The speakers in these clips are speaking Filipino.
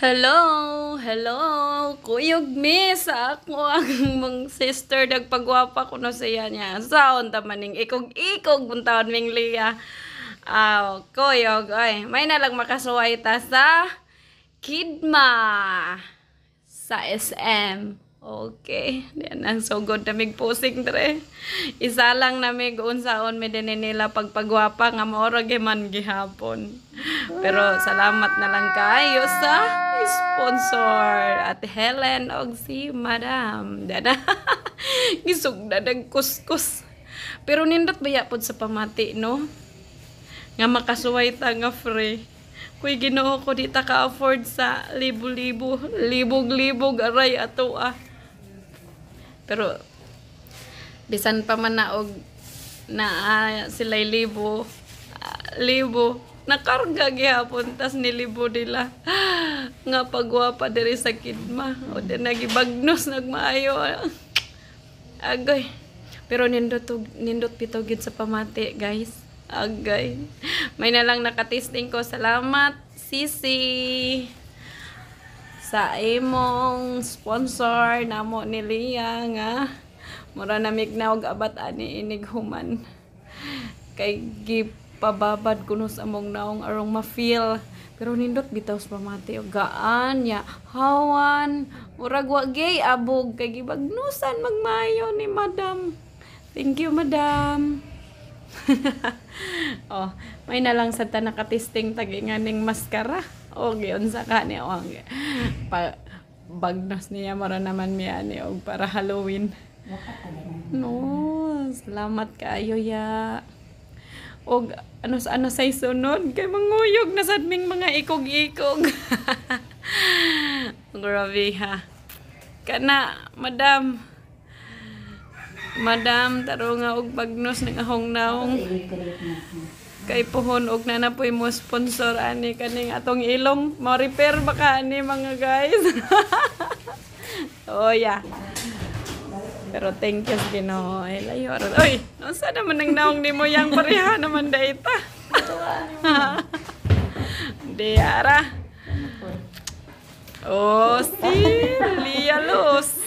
Hello! Hello! Kuyog miss! Ako ang mong sister nagpagwapa ko na siya niya. Sound maning ikog-ikog buntawan ming liya. Aw, oh, kuyog. Oy, may nalang makasuway ta sa Kidma sa SM. Okay, yan ang so good na pusing dre. Isa lang na mig unsaon mi din nila pagpagwapa nga maorog man gihapon. Pero salamat na lang kayo sa sponsor at Helen og si Madam dana gisugda dag kuskus pero nindot baya pod sa pamati no nga makasuway ta nga free kuy Ginoo ko di ta ka afford sa libo-libo libog-libog aray ato ah pero bisan pa man na og na uh, sila libo uh, libo nakarga gihapon tas nilibo nila nga pagwapa diri sa kidma o din nagibagnos nagmaayo agay pero nindot nindot pito sa pamati guys agay may na lang nakatisting ko salamat sisi sa imong sponsor namo ni Lia nga mura na mignaog abat ani inig human kay gift pababad kuno sa among naong arong ma-feel. Pero nindot bitaw sa pamati og gaan ya hawan murag wa gay abog kay gibagnusan magmayo ni madam. Thank you madam. oh, may na lang sa ta nakatisting taginganing maskara. O giyon sa kani og pa bagnos niya mara naman niya ni og para Halloween. No, salamat kayo, ya og ano sa ano sa sunod kay manguyog na sad ming mga ikog-ikog grabe ha kana madam madam taro nga og bagnos ng ahong naong kay pohon og na napoy mo sponsor ani kaning atong ilong mo repair baka ani mga guys oh yeah pero thank you sa Ginoo. Ay, layo. Oy, unsa naman ang naong ni mo yang pareha naman da ita. Ara. Oh, si Lia Luz.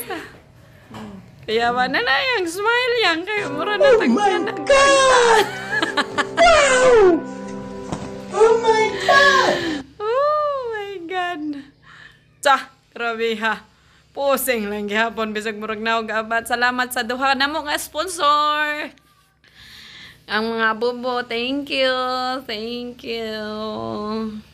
Kaya ba na na yung smile yang kayo mura na oh tagyan na God! wow! Oh my God! Oh my God! Cha, grabe ha. Pusing lang gihapon bisag murag naog abat. Salamat sa duha na nga sponsor. Ang mga bubo, thank you. Thank you.